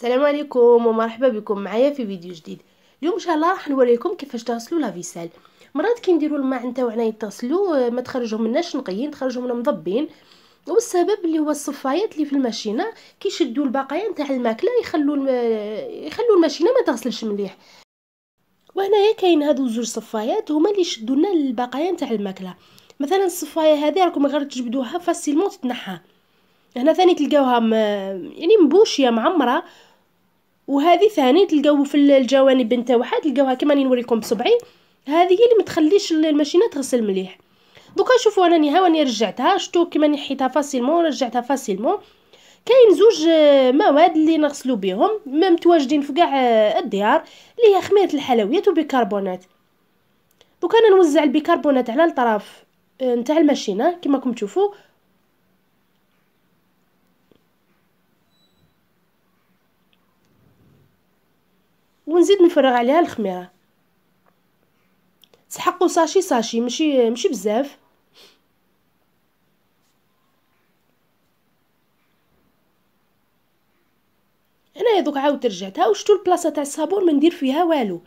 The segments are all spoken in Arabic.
السلام عليكم ومرحبا بكم معايا في فيديو جديد اليوم ان شاء الله راح نوريكم كيفاش تغسلوا لا فيسال مرات كي نديروا الماء نتاعنا يتغسلوا آه، ما تخرجهم مناش نقيين تخرجهم منا مضبين والسبب اللي هو الصفايات اللي في الماشينه يشدوا البقايا نتاع الماكله يخلوا الم... آه، يخلوا الماشينه ما تغسلش مليح وهنايا كاين هادو زوج صفايات هما اللي يشدوا لنا البقايا نتاع الماكله مثلا الصفايه هذه راكم غير تجبدوها فاسيلمون تتنحى هنا ثاني تلقاوها م... يعني مبوشيه معمره وهذه ثاني تلقاو في الجوانب واحد تلقاوها كما راني نوريكم بصبعي هذه هي اللي ما تخليش الماشينه تغسل مليح دوكا شوفوا انا ها راني رجعتها شتو كيما نحيتها فاسيلمون رجعتها فاسيلمون كاين زوج آه، مواد اللي نغسلو بهم ما متواجدين في كاع آه، الديار اللي هي خميره الحلويات وبيكربونات دوكا انا نوزع البيكربونات على الطرف آه، نتاع الماشينه كما راكم تشوفوا ونزيد نفرغ عليها الخميره سحقو ساشي ساشي ماشي ماشي بزاف انايا دوك عاودت رجعتها وشتو البلاصه تاع الصابون ما ندير فيها والو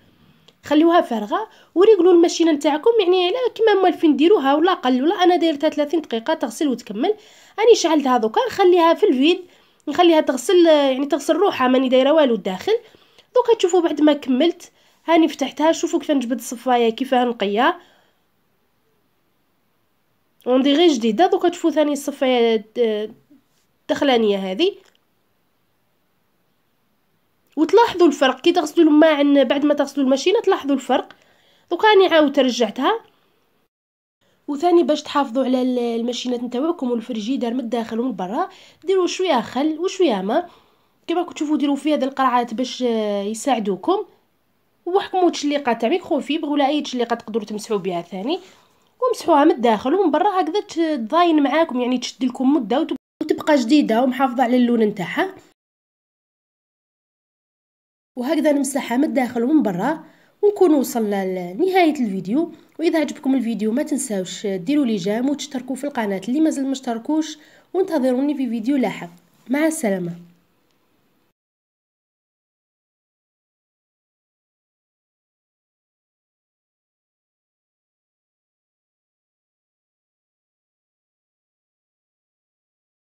خليوها فارغه وريقلوا الماشينه نتاعكم يعني على كيما موالفين نديروها ولا قل ولا انا دايرتها 30 دقيقه تغسل وتكمل راني شعلتها دوكا نخليها في الفيد نخليها تغسل يعني تغسل روحها ماني دايره والو الداخل دوكا تشوفوا بعد ما كملت هاني فتحتها شوفوا كيف نجبد الصفايه كيفاه نقيه ونديغي جديده دوكا تشوفوا ثاني الصفايه الدخلانيه هذه وتلاحظوا الفرق كي تغسلوا الماء عن بعد ما تغسلوا الماشينه تلاحظوا الفرق دوكا راني عاودت رجعتها وثاني باش تحافظوا على الماشينات نتاوعكم والفريجيدار من الداخل ومن برا ديروا شويه خل وشويه ماء كما راكم تشوفوا ديروا في هذه القرعات باش آه، يساعدوكم وحكموا تشليقه تاع ميكرو فيبر ولا اي تشليقه تقدروا تمسحوا بها ثاني ومسحوها من الداخل ومن برا هكذا تضاين معاكم يعني تشد لكم مده وتبقى جديده ومحافظه على اللون نتاعها وهكذا نمسحها من الداخل ومن برا ونكون وصلنا لنهايه الفيديو واذا عجبكم الفيديو ما تنساوش آه، ديروا لي جام وتشتركوا في القناه اللي مازال ما اشتركوش وانتظروني في فيديو لاحق مع السلامه